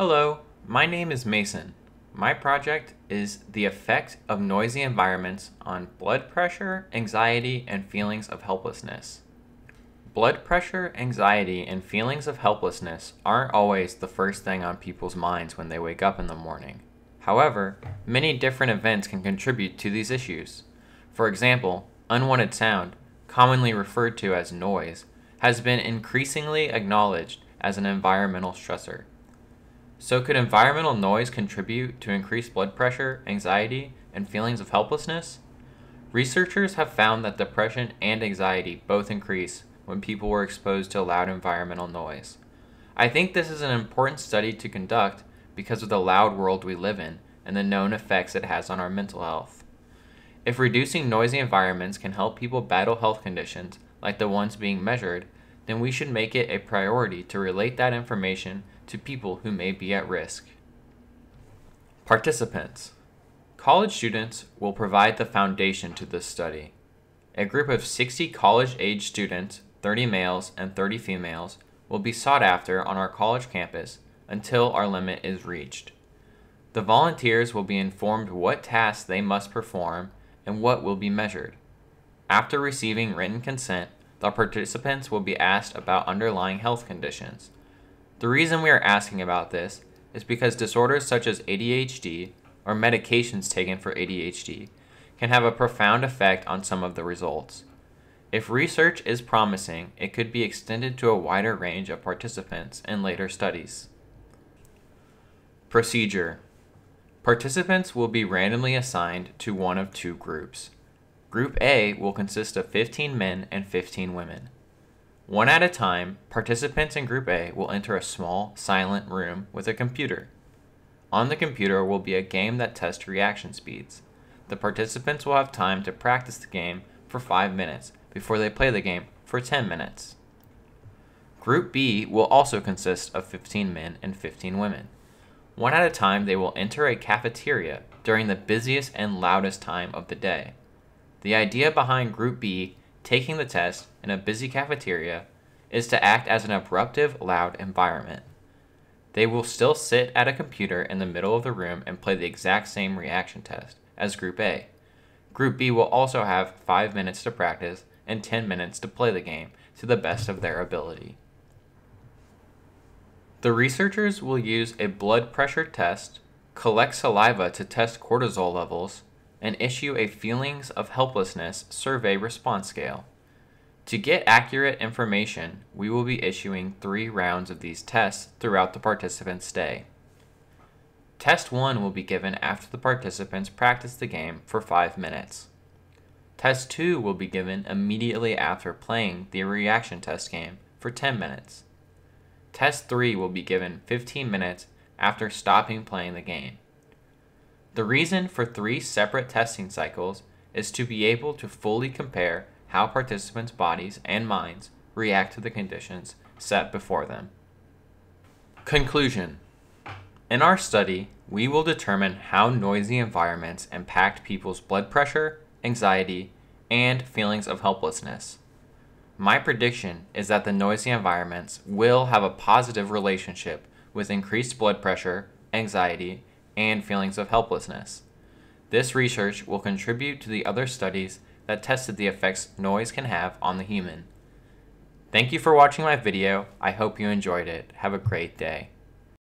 Hello, my name is Mason. My project is the effect of noisy environments on blood pressure, anxiety, and feelings of helplessness. Blood pressure, anxiety, and feelings of helplessness aren't always the first thing on people's minds when they wake up in the morning. However, many different events can contribute to these issues. For example, unwanted sound, commonly referred to as noise, has been increasingly acknowledged as an environmental stressor. So, could environmental noise contribute to increased blood pressure, anxiety, and feelings of helplessness? Researchers have found that depression and anxiety both increase when people were exposed to loud environmental noise. I think this is an important study to conduct because of the loud world we live in and the known effects it has on our mental health. If reducing noisy environments can help people battle health conditions like the ones being measured, then we should make it a priority to relate that information to people who may be at risk. Participants College students will provide the foundation to this study. A group of 60 college age students, 30 males and 30 females, will be sought after on our college campus until our limit is reached. The volunteers will be informed what tasks they must perform and what will be measured. After receiving written consent, the participants will be asked about underlying health conditions, the reason we are asking about this is because disorders such as ADHD or medications taken for ADHD can have a profound effect on some of the results. If research is promising, it could be extended to a wider range of participants in later studies. Procedure Participants will be randomly assigned to one of two groups. Group A will consist of 15 men and 15 women. One at a time, participants in Group A will enter a small, silent room with a computer. On the computer will be a game that tests reaction speeds. The participants will have time to practice the game for 5 minutes before they play the game for 10 minutes. Group B will also consist of 15 men and 15 women. One at a time, they will enter a cafeteria during the busiest and loudest time of the day. The idea behind Group B taking the test in a busy cafeteria is to act as an abruptive, loud environment. They will still sit at a computer in the middle of the room and play the exact same reaction test as Group A. Group B will also have 5 minutes to practice and 10 minutes to play the game to the best of their ability. The researchers will use a blood pressure test, collect saliva to test cortisol levels, and issue a Feelings of Helplessness survey response scale. To get accurate information, we will be issuing three rounds of these tests throughout the participant's stay. Test 1 will be given after the participants practice the game for 5 minutes. Test 2 will be given immediately after playing the reaction test game for 10 minutes. Test 3 will be given 15 minutes after stopping playing the game. The reason for three separate testing cycles is to be able to fully compare how participants' bodies and minds react to the conditions set before them. Conclusion In our study, we will determine how noisy environments impact people's blood pressure, anxiety, and feelings of helplessness. My prediction is that the noisy environments will have a positive relationship with increased blood pressure, anxiety, and feelings of helplessness. This research will contribute to the other studies that tested the effects noise can have on the human. Thank you for watching my video. I hope you enjoyed it. Have a great day.